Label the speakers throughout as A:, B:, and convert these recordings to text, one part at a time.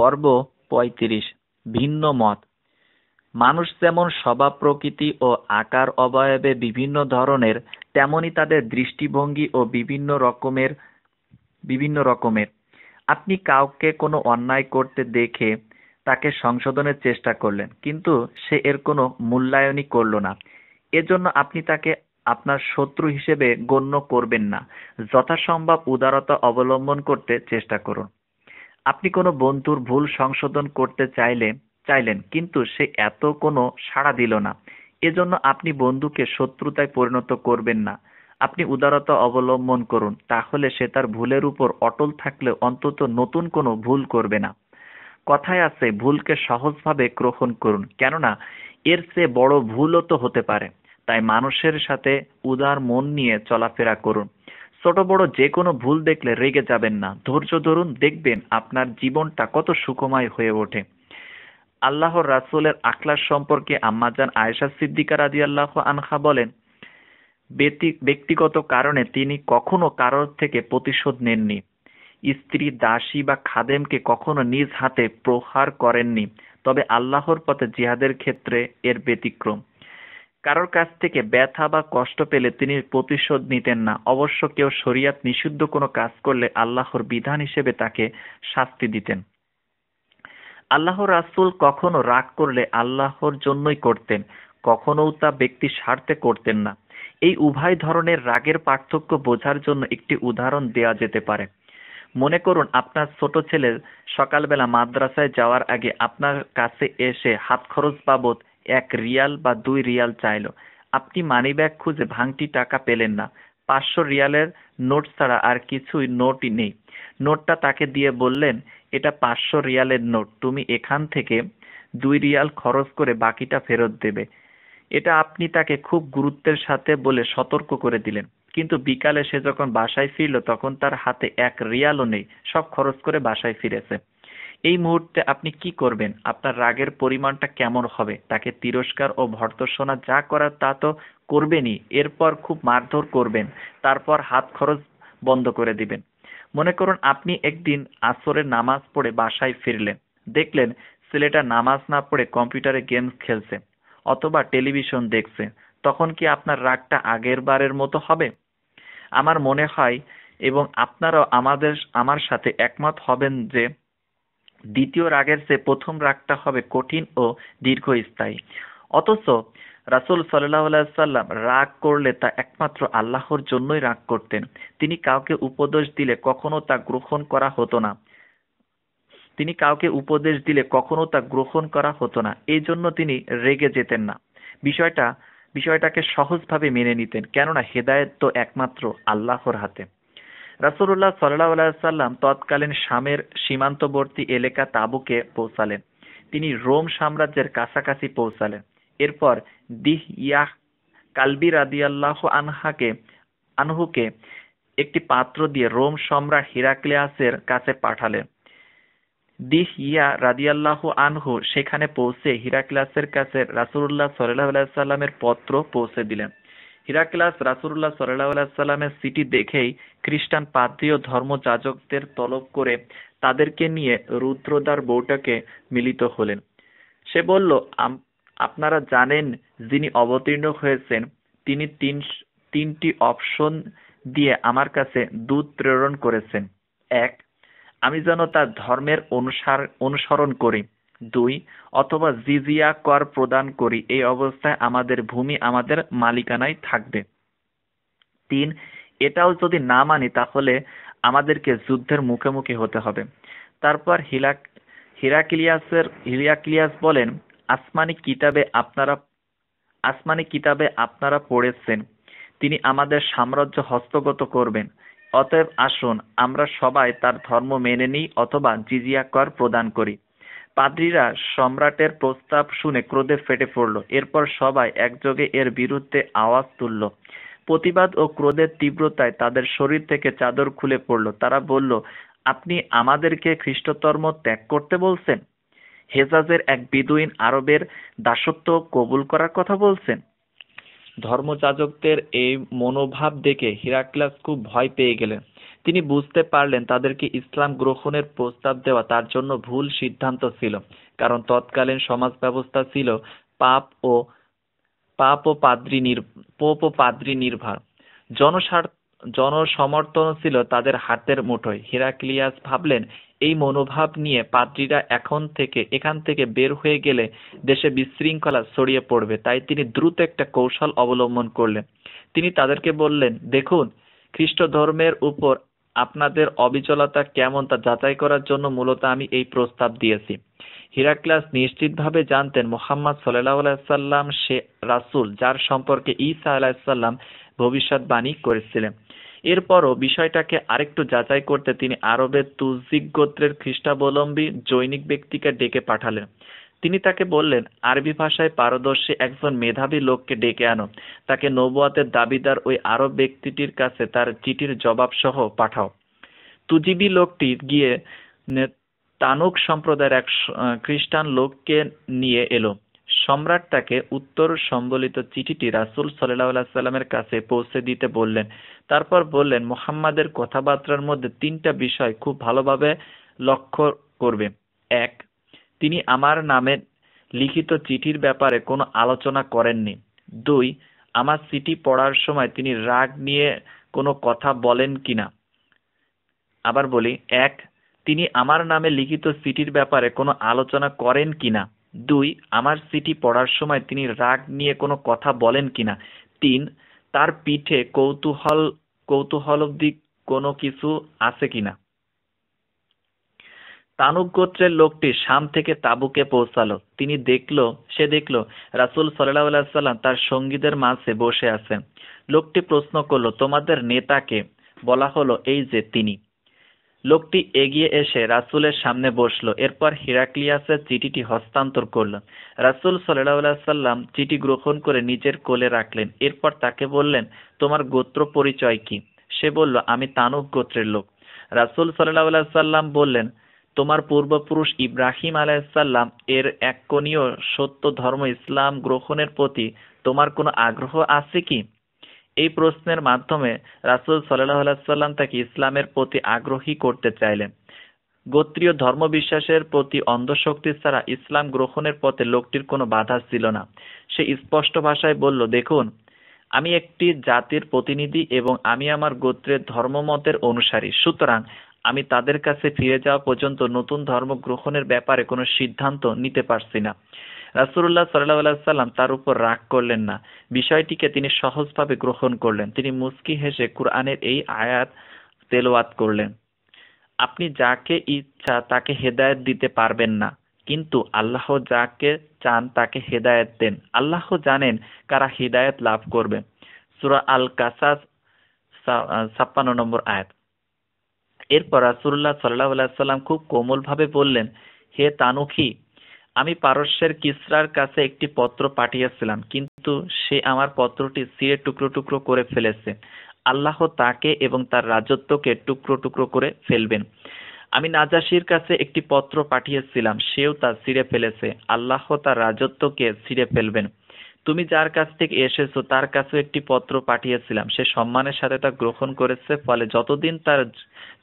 A: পর্ব ৩৫ ভিন্ন মত মানুষ যেমন স্বভাব প্রকৃতি ও আকার অবয়বে বিভিন্ন ধরনের তেমনি তাদের দৃষ্টিভঙ্গি ও বিভিন্ন রকমের বিভিন্ন রকমের আপনি কাউকে কোনো অন্যায় করতে দেখে তাকে সংশোধনের চেষ্টা করলেন কিন্তু সে এর কোনো মূল্যায়নই করল না এজন্য আপনি তাকে আপনার শত্রু হিসেবে গণ্য করবেন না যথাসম্ভব উদারতা অবলম্বন করতে চেষ্টা করুন আপনি কোনো বন্ধুর ভুল সংশোধন করতে চাইলে চাইলেন কিন্তু সে এত কোনো সাড়া দিল না এজন্য আপনি বন্ধুকে শত্রুতায় পরিণত করবেন না আপনি উদারতা অবলম্বন করুন তাহলে সে তার ভুলের উপর অটল থাকলে অন্তত নতুন কোনো ভুল করবে না কথায় আছে ভুলকে সহজভাবে গ্রহণ করুন কেননা এর চেয়ে বড় ভুলও তো হতে পারে তাই মানুষের সাথে উদার মন নিয়ে চলাফেরা করুন ছোট বড় যে কোনো ভুল দেখলে রেগে যাবেন না ধৈর্য ধরুন দেখবেন আপনার জীবনটা কত সুখময় হয়ে ওঠে আল্লাহ রাসুলের আখলাস সম্পর্কে আম্মাজান আয়েশা সিদ্দিকা রাজি আল্লাহ আনহা বলেন ব্যক্তিগত কারণে তিনি কখনো কারোর থেকে প্রতিশোধ নেননি স্ত্রী দাসী বা খাদেমকে কখনো নিজ হাতে প্রহার করেননি তবে আল্লাহর পথে জিহাদের ক্ষেত্রে এর ব্যতিক্রম কারোর কাছ থেকে ব্যথা বা কষ্ট পেলে তিনি প্রতিশোধ নিতেন না অবশ্য কেউ শরিয়াত নিষিদ্ধ কোনো কাজ করলে আল্লাহর বিধান হিসেবে তাকে শাস্তি দিতেন আল্লাহর রাসুল কখনো রাগ করলে আল্লাহর জন্যই করতেন কখনো তা ব্যক্তি স্বার্থে করতেন না এই উভয় ধরনের রাগের পার্থক্য বোঝার জন্য একটি উদাহরণ দেয়া যেতে পারে মনে করুন আপনার ছোট ছেলে সকালবেলা মাদ্রাসায় যাওয়ার আগে আপনার কাছে এসে হাত খরচ বাবদ এক রিয়াল বা দুই রিয়াল চাইল আপনি মানিব্যাগ খুঁজে ভাঙটি টাকা পেলেন না পাঁচশো রিয়ালের নোট ছাড়া আর কিছুই নোটই নেই নোটটা তাকে দিয়ে বললেন এটা পাঁচশো রিয়ালের নোট তুমি এখান থেকে দুই রিয়াল খরচ করে বাকিটা ফেরত দেবে এটা আপনি তাকে খুব গুরুত্বের সাথে বলে সতর্ক করে দিলেন কিন্তু বিকালে সে যখন বাসায় ফিরল তখন তার হাতে এক রিয়ালও নেই সব খরচ করে বাসায় ফিরেছে এই মুহূর্তে আপনি কি করবেন আপনার রাগের পরিমাণটা কেমন হবে তাকে তিরস্কার ও ভর্তসনা যা করার তা তো করবেনই এরপর খুব মারধর করবেন তারপর হাত খরচ বন্ধ করে দিবেন মনে করুন আপনি একদিন আসরের নামাজ পড়ে বাসায় ফিরলেন দেখলেন ছেলেটা নামাজ না পড়ে কম্পিউটারে গেমস খেলছে অথবা টেলিভিশন দেখছে তখন কি আপনার রাগটা আগের বারের মতো হবে আমার মনে হয় এবং আপনারাও আমাদের আমার সাথে একমত হবেন যে দ্বিতীয় রাগের সে প্রথম রাগটা হবে কঠিন ও দীর্ঘস্থায়ী অথচ রাসুল সাল্লাহ সাল্লাম রাগ করলে তা একমাত্র আল্লাহর জন্যই রাগ করতেন তিনি কাউকে উপদেশ দিলে কখনো তা গ্রহণ করা হতো না তিনি কাউকে উপদেশ দিলে কখনো তা গ্রহণ করা হতো না এই জন্য তিনি রেগে যেতেন না বিষয়টা বিষয়টাকে সহজভাবে মেনে নিতেন কেননা হেদায়ত তো একমাত্র আল্লাহর হাতে রাসুল্লাহ সাল্লাহ সাল্লাম তৎকালীন শামের সীমান্তবর্তী এলাকা তাবুকে পৌঁছালেন তিনি রোম সাম্রাজ্যের কাছাকাছি পৌঁছালেন এরপর দিহ ইয়াহ কালবি রাদিয়াল্লাহ আনহাকে আনহুকে একটি পাত্র দিয়ে রোম সম্রাট হিরাক্লিয়াসের কাছে পাঠালেন দিহ ইয়া রাদিয়াল্লাহ আনহু সেখানে পৌঁছে হিরাক্লাসের কাছে রাসুল্লাহ সাল্লাহ সাল্লামের পত্র পৌঁছে দিলেন হিরাক্লাস রাসুল্লাহ সাল্লাল্লাহু সাল্লামের সিটি দেখেই খ্রিস্টান পাদ্রী ধর্ম ধর্মযাজকদের তলব করে তাদেরকে নিয়ে রুদ্রদ্বার বউটাকে মিলিত হলেন সে বলল আপনারা জানেন যিনি অবতীর্ণ হয়েছেন তিনি তিন তিনটি অপশন দিয়ে আমার কাছে দুধ প্রেরণ করেছেন এক আমি যেন তার ধর্মের অনুসার অনুসরণ করি দুই অথবা জিজিয়া কর প্রদান করি এই অবস্থায় আমাদের ভূমি আমাদের মালিকানায় থাকবে তিন এটাও যদি না মানি তাহলে আমাদেরকে যুদ্ধের মুখোমুখি হতে হবে তারপর হিলাক হিরাক্লিয়াসের হিরাক্লিয়াস বলেন আসমানি কিতাবে আপনারা আসমানি কিতাবে আপনারা পড়েছেন তিনি আমাদের সাম্রাজ্য হস্তগত করবেন অতএব আসুন আমরা সবাই তার ধর্ম মেনে নিই অথবা জিজিয়া কর প্রদান করি পাদ্রীরা সম্রাটের প্রস্তাব শুনে ক্রোধে ফেটে পড়ল এরপর সবাই একযোগে এর বিরুদ্ধে আওয়াজ তুলল প্রতিবাদ ও ক্রোধের তীব্রতায় তাদের শরীর থেকে চাদর খুলে পড়ল তারা বলল আপনি আমাদেরকে খ্রিস্টধর্ম ত্যাগ করতে বলছেন হেজাজের এক বিদুইন আরবের দাসত্ব কবুল করার কথা বলছেন ধর্মযাজকদের এই মনোভাব দেখে হিরাক্লাস খুব ভয় পেয়ে গেলেন তিনি বুঝতে পারলেন তাদেরকে ইসলাম গ্রহণের প্রস্তাব দেওয়া তার জন্য ভুল সিদ্ধান্ত ছিল কারণ তৎকালীন সমাজ ব্যবস্থা ছিল পাপ ও পাপ ও পাদ্রী নির পোপ ও পাদ্রী নির্ভর জনস্বার্থ জনসমর্থন ছিল তাদের হাতের মুঠোয় হিরাক্লিয়াস ভাবলেন এই মনোভাব নিয়ে পাদ্রীরা এখন থেকে এখান থেকে বের হয়ে গেলে দেশে বিশৃঙ্খলা ছড়িয়ে পড়বে তাই তিনি দ্রুত একটা কৌশল অবলম্বন করলেন তিনি তাদেরকে বললেন দেখুন খ্রিস্ট ধর্মের উপর আপনাদের অবিচলতা কেমন তা যাচাই করার জন্য মূলত আমি এই প্রস্তাব দিয়েছি হিরাক্লাস নিশ্চিতভাবে জানতেন মোহাম্মদ সাল্লাহ আলাইসাল্লাম সে রাসুল যার সম্পর্কে ঈসা আলাহিসাল্লাম ভবিষ্যৎবাণী করেছিলেন এরপরও বিষয়টাকে আরেকটু যাচাই করতে তিনি আরবের তুজিক গোত্রের খ্রিস্টাবলম্বী জৈনিক ব্যক্তিকে ডেকে পাঠালেন তিনি তাকে বললেন আরবি ভাষায় পারদর্শী একজন মেধাবী লোককে ডেকে আনো তাকে নবুয়াতের দাবিদার ওই আরব ব্যক্তিটির কাছে তার চিঠির জবাব সহ পাঠাও তুজিবি লোকটি গিয়ে তানুক সম্প্রদায়ের এক খ্রিস্টান লোককে নিয়ে এলো সম্রাট তাকে উত্তর সম্বলিত চিঠিটি রাসুল সাল্লামের কাছে পৌঁছে দিতে বললেন তারপর বললেন মোহাম্মদের কথাবার্তার মধ্যে তিনটা বিষয় খুব ভালোভাবে লক্ষ্য করবে এক তিনি আমার নামে লিখিত চিঠির ব্যাপারে কোনো আলোচনা করেননি দুই আমার চিঠি পড়ার সময় তিনি রাগ নিয়ে কোনো কথা বলেন কি না আবার বলি এক তিনি আমার নামে লিখিত চিঠির ব্যাপারে কোনো আলোচনা করেন কি না দুই আমার চিঠি পড়ার সময় তিনি রাগ নিয়ে কোনো কথা বলেন কি না তিন তার পিঠে কৌতূহল অব্দি কোনো কিছু আছে কিনা তানুক গোত্রের লোকটি শাম থেকে তাবুকে পৌঁছালো তিনি দেখল সে দেখল রাসুল সাল্লাহ সাল্লাম তার সঙ্গীদের মাঝে বসে আছেন লোকটি প্রশ্ন করল তোমাদের নেতাকে বলা হলো এই যে তিনি লোকটি এগিয়ে এসে রাসুলের সামনে বসলো এরপর হিরাক্লিয়াসের চিঠিটি হস্তান্তর করল রাসুল সাল্লাহ সাল্লাম চিঠি গ্রহণ করে নিজের কোলে রাখলেন এরপর তাকে বললেন তোমার গোত্র পরিচয় কি সে বলল আমি তানুক গোত্রের লোক রাসুল সাল্লাহ সাল্লাম বললেন তোমার পূর্বপুরুষ ইব্রাহিম আলাইসাল্লাম এর এক কনীয় সত্য ধর্ম ইসলাম গ্রহণের প্রতি তোমার কোনো আগ্রহ আছে কি এই প্রশ্নের মাধ্যমে রাসুল সাল্লাহ সাল্লাম তাকে ইসলামের প্রতি আগ্রহী করতে চাইলেন গোত্রীয় ধর্মবিশ্বাসের প্রতি অন্ধশক্তি ছাড়া ইসলাম গ্রহণের পথে লোকটির কোনো বাধা ছিল না সে স্পষ্ট ভাষায় বলল দেখুন আমি একটি জাতির প্রতিনিধি এবং আমি আমার গোত্রের ধর্মমতের অনুসারী সুতরাং আমি তাদের কাছে ফিরে যাওয়া পর্যন্ত নতুন ধর্ম গ্রহণের ব্যাপারে কোনো সিদ্ধান্ত নিতে পারছি না রাসুল্লাহ সাল্লাহ সাল্লাম তার উপর রাগ করলেন না বিষয়টিকে তিনি সহজভাবে গ্রহণ করলেন তিনি মুসকি হেসে কোরআনের এই আয়াত তেলোয়াত করলেন আপনি যাকে ইচ্ছা তাকে হেদায়ত দিতে পারবেন না কিন্তু আল্লাহ যাকে চান তাকে হেদায়ত দেন আল্লাহ জানেন কারা হেদায়ত লাভ করবে সুরা আল কাসাস ছাপ্পান্ন নম্বর আয়াত এরপর রাসুল্লাহ সাল্লাহ সাল্লাম খুব কোমলভাবে বললেন হে তানুখি আমি পারস্যের কিসরার কাছে একটি পত্র পাঠিয়েছিলাম কিন্তু সে আমার পত্রটি ছিঁড়ে টুকরো টুকরো করে ফেলেছে আল্লাহ তাকে এবং তার রাজত্বকে টুকরো টুকরো করে ফেলবেন আমি নাজাসির কাছে একটি পত্র পাঠিয়েছিলাম সেও তা ছিঁড়ে ফেলেছে আল্লাহ তার রাজত্বকে ছিঁড়ে ফেলবেন তুমি যার কাছ থেকে এসেছো তার কাছে একটি পত্র পাঠিয়েছিলাম সে সম্মানের সাথে তা গ্রহণ করেছে ফলে যতদিন তার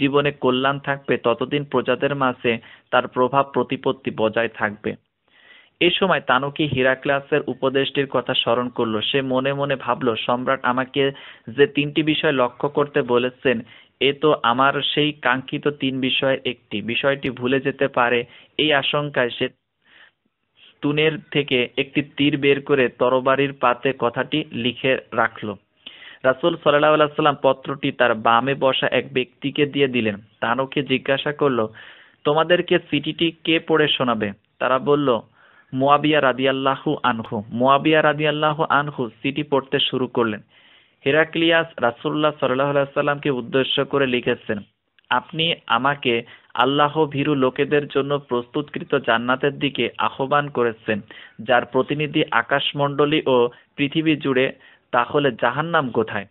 A: জীবনে কল্যাণ থাকবে ততদিন প্রজাদের মাঝে তার প্রভাব প্রতিপত্তি বজায় থাকবে এ সময় তানুকি হিরাক্লাসের উপদেশটির কথা স্মরণ করল সে মনে মনে ভাবল সম্রাট আমাকে যে তিনটি বিষয় লক্ষ্য করতে বলেছেন এ তো আমার সেই কাঙ্ক্ষিত তিন বিষয়ের একটি বিষয়টি ভুলে যেতে পারে এই আশঙ্কায় সে তুনের থেকে একটি তীর বের করে তরবারির পাতে কথাটি লিখে রাখল রাসুল সাল্লাহ সাল্লাম পত্রটি তার বামে বসা এক ব্যক্তিকে দিয়ে দিলেন তানুকে জিজ্ঞাসা করল তোমাদেরকে চিঠিটি কে পড়ে শোনাবে তারা বলল মোয়াবিয়া রাদিয়াল্লাহু আনহু মোয়াবিয়া রাদিয়াল্লাহু আনহু চিঠি পড়তে শুরু করলেন হেরাক্লিয়াস রাসুল্লাহ সাল্লাহ সাল্লামকে উদ্দেশ্য করে লিখেছেন আপনি আমাকে আল্লাহ ভীরু লোকেদের জন্য প্রস্তুতকৃত জান্নাতের দিকে আহ্বান করেছেন যার প্রতিনিধি আকাশমণ্ডলী ও পৃথিবী জুড়ে তাহলে জাহান্নাম কোথায়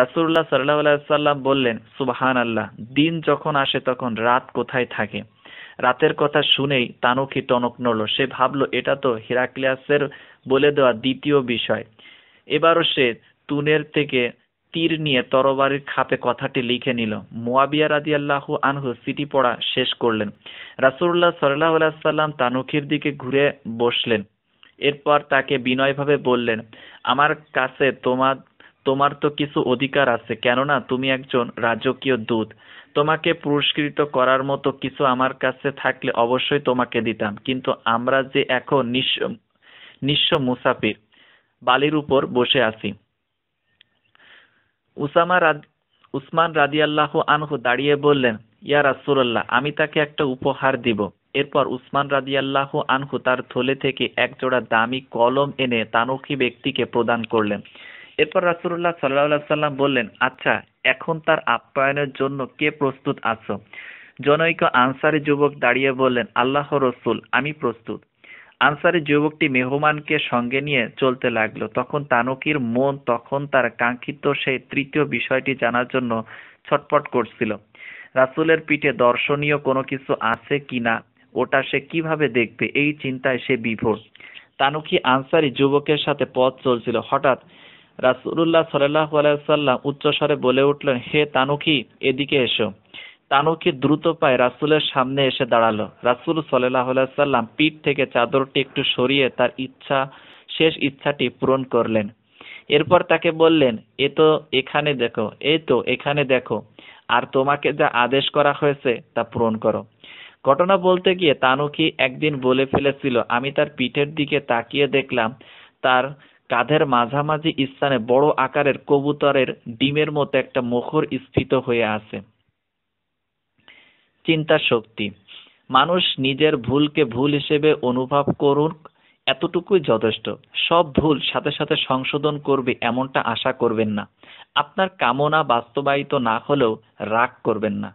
A: রাসুল্লাহ সাল্লাহ সাল্লাম বললেন সুবাহান আল্লাহ দিন যখন আসে তখন রাত কোথায় থাকে রাতের কথা শুনেই তানুকি টনক নড়ল সে ভাবল এটা তো হিরাক্লিয়াসের বলে দেওয়া দ্বিতীয় বিষয় এবারও সে তুনের থেকে তীর নিয়ে তরবারির খাপে কথাটি লিখে নিল মোয়াবিয়া রাজি আল্লাহ আনহু সিটি পড়া শেষ করলেন রাসুল্লাহ সাল্লাহ সাল্লাম তানুখির দিকে ঘুরে বসলেন এরপর তাকে বিনয়ভাবে বললেন আমার কাছে তোমার তোমার তো কিছু অধিকার আছে কেননা তুমি একজন রাজকীয় দূত তোমাকে পুরস্কৃত করার মতো কিছু আমার কাছে থাকলে অবশ্যই তোমাকে দিতাম কিন্তু আমরা যে এখন নিঃস্ব নিঃস্ব মুসাফির বালির উপর বসে আছি উসামা উসমান আল্লাহ আনহু দাঁড়িয়ে বললেন ইয়া রাসুলাল্লাহ আমি তাকে একটা উপহার দিব এরপর উসমান আল্লাহ আনহু তার থলে থেকে একজোড়া দামি কলম এনে তানখী ব্যক্তিকে প্রদান করলেন এরপর রাসুল্লাহ সাল্লা সাল্লাম বললেন আচ্ছা এখন তার আপ্যায়নের জন্য কে প্রস্তুত আছো জনৈক আনসারি যুবক দাঁড়িয়ে বললেন আল্লাহ রসুল আমি প্রস্তুত আনসারি যুবকটি মেহমানকে সঙ্গে নিয়ে চলতে লাগলো তখন তানকির মন তখন তার কাঙ্ক্ষিত সেই তৃতীয় বিষয়টি জানার জন্য ছটপট করছিল রাসুলের পিঠে দর্শনীয় কোনো কিছু আছে কিনা ওটা সে কিভাবে দেখবে এই চিন্তায় সে বিভোর তানুকি আনসারি যুবকের সাথে পথ চলছিল হঠাৎ রাসুল্লাহ সাল্লাহ উচ্চস্বরে বলে উঠলেন হে তানুকি এদিকে এসো তানুকি দ্রুত পায়ে রাসুলের সামনে এসে দাঁড়ালো রাসুল সাল্লাম পিঠ থেকে চাদরটি একটু সরিয়ে তার ইচ্ছা শেষ ইচ্ছাটি পূরণ করলেন এরপর তাকে বললেন এ তো এখানে দেখো এই তো এখানে দেখো আর তোমাকে যা আদেশ করা হয়েছে তা পূরণ করো ঘটনা বলতে গিয়ে তানুকি একদিন বলে ফেলেছিল আমি তার পিঠের দিকে তাকিয়ে দেখলাম তার কাঁধের মাঝামাঝি স্থানে বড় আকারের কবুতরের ডিমের মতো একটা মুখর স্ফীত হয়ে আছে চিন্তা শক্তি মানুষ নিজের ভুলকে ভুল হিসেবে অনুভব করুক এতটুকুই যথেষ্ট সব ভুল সাথে সাথে সংশোধন করবে এমনটা আশা করবেন না আপনার কামনা বাস্তবায়িত না হলেও রাগ করবেন না